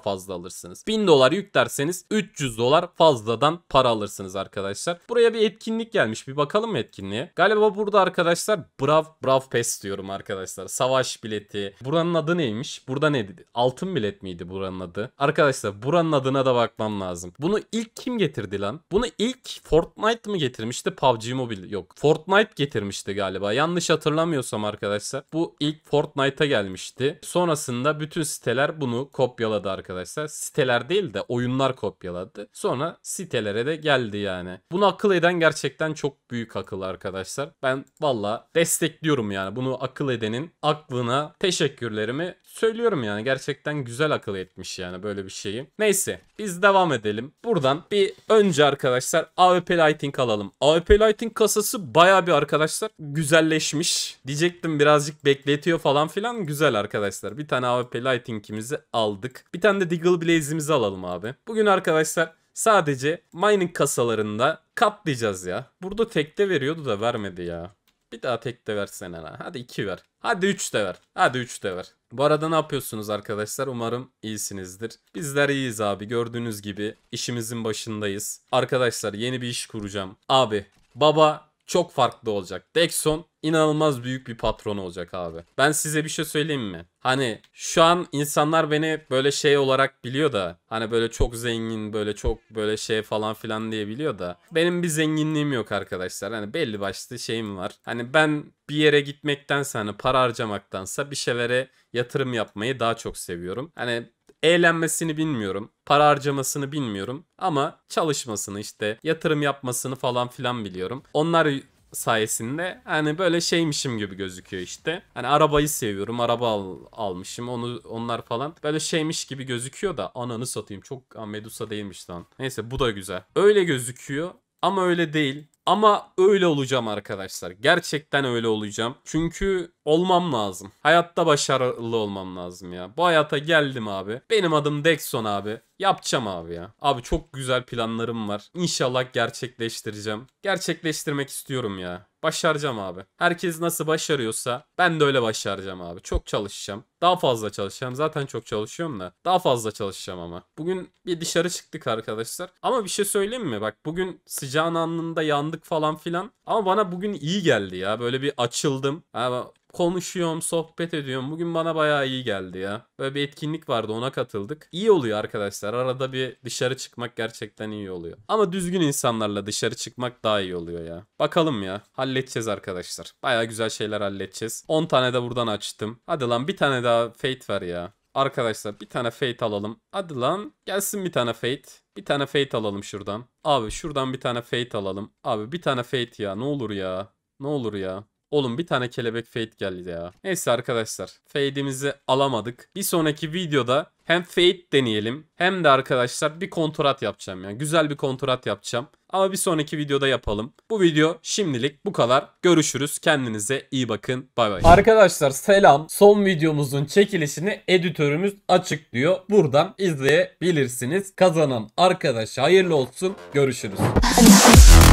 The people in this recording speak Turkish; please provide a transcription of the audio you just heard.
fazla alırsınız. 1000 dolar yüklerseniz 300 dolar fazladan para alırsınız arkadaşlar. Buraya bir etkinlik gelmiş. Bir bakalım etkinliğe. Galiba burada arkadaşlar Brav Brav Pass diyorum arkadaşlar. Savaş bileti. Buranın adı neymiş? Burada ne Altın bilet miydi buranın adı? Arkadaşlar buranın adına da bakmam lazım. Bunu ilk kim getirdi lan? Bunu ilk Fortnite mı getirmişti? PUBG Mobile yok. Fortnite getirmişti galiba. Yanlış hatırlamıyorsam arkadaşlar. Bu ilk Fortnite'a gelmişti. Sonrasında bütün siteler bunu kopyaladı arkadaşlar arkadaşlar. Siteler değil de oyunlar kopyaladı. Sonra sitelere de geldi yani. Bunu akıl eden gerçekten çok büyük akıl arkadaşlar. Ben valla destekliyorum yani. Bunu akıl edenin aklına teşekkürlerimi söylüyorum yani. Gerçekten güzel akıl etmiş yani böyle bir şeyi. Neyse biz devam edelim. Buradan bir önce arkadaşlar AWP Lighting alalım. AWP Lighting kasası baya bir arkadaşlar güzelleşmiş. Diyecektim birazcık bekletiyor falan filan. Güzel arkadaşlar. Bir tane AWP Lighting'imizi aldık. Bir tane Hemen de Diggle Blaze'imizi alalım abi. Bugün arkadaşlar sadece mining kasalarında katlayacağız ya. Burada tekte veriyordu da vermedi ya. Bir daha tek de versene lan. Hadi 2 ver. Hadi 3 de ver. Hadi 3 de ver. Bu arada ne yapıyorsunuz arkadaşlar? Umarım iyisinizdir. Bizler iyiyiz abi. Gördüğünüz gibi işimizin başındayız. Arkadaşlar yeni bir iş kuracağım. Abi baba çok farklı olacak. Dexon inanılmaz büyük bir patron olacak abi. Ben size bir şey söyleyeyim mi? Hani şu an insanlar beni böyle şey olarak biliyor da hani böyle çok zengin böyle çok böyle şey falan filan diye biliyor da benim bir zenginliğim yok arkadaşlar. Hani belli başlı şeyim var. Hani ben bir yere gitmektense hani para harcamaktansa bir şeylere yatırım yapmayı daha çok seviyorum. Hani eğlenmesini bilmiyorum. Para harcamasını bilmiyorum ama çalışmasını işte yatırım yapmasını falan filan biliyorum. Onlar sayesinde hani böyle şeymişim gibi gözüküyor işte. Hani arabayı seviyorum, araba al, almışım onu onlar falan. Böyle şeymiş gibi gözüküyor da ananı satayım çok Medusa değilmiş lan. Neyse bu da güzel. Öyle gözüküyor ama öyle değil. Ama öyle olacağım arkadaşlar. Gerçekten öyle olacağım. Çünkü olmam lazım. Hayatta başarılı olmam lazım ya. Bu hayata geldim abi. Benim adım Dexon abi. Yapacağım abi ya. Abi çok güzel planlarım var. İnşallah gerçekleştireceğim. Gerçekleştirmek istiyorum ya. Başaracağım abi. Herkes nasıl başarıyorsa ben de öyle başaracağım abi. Çok çalışacağım. Daha fazla çalışacağım. Zaten çok çalışıyorum da. Daha fazla çalışacağım ama. Bugün bir dışarı çıktık arkadaşlar. Ama bir şey söyleyeyim mi? Bak bugün sıcağın anında yandık falan filan. Ama bana bugün iyi geldi ya. Böyle bir açıldım konuşuyorum, sohbet ediyorum. Bugün bana bayağı iyi geldi ya. Böyle bir etkinlik vardı ona katıldık. İyi oluyor arkadaşlar. Arada bir dışarı çıkmak gerçekten iyi oluyor. Ama düzgün insanlarla dışarı çıkmak daha iyi oluyor ya. Bakalım ya. Halledeceğiz arkadaşlar. Bayağı güzel şeyler halledeceğiz. 10 tane de buradan açtım. Hadi lan bir tane daha fate ver ya. Arkadaşlar bir tane fate alalım. Hadi lan gelsin bir tane fate. Bir tane fate alalım şuradan. Abi şuradan bir tane fate alalım. Abi bir tane fate ya ne olur ya. Ne olur ya. Oğlum bir tane kelebek fade geldi ya. Neyse arkadaşlar fade'imizi alamadık. Bir sonraki videoda hem fade deneyelim hem de arkadaşlar bir kontrat yapacağım. Yani güzel bir kontrat yapacağım. Ama bir sonraki videoda yapalım. Bu video şimdilik bu kadar. Görüşürüz. Kendinize iyi bakın. Bay bay. Arkadaşlar selam. Son videomuzun çekilişini editörümüz açıklıyor. Buradan izleyebilirsiniz. Kazanan arkadaşa hayırlı olsun. Görüşürüz.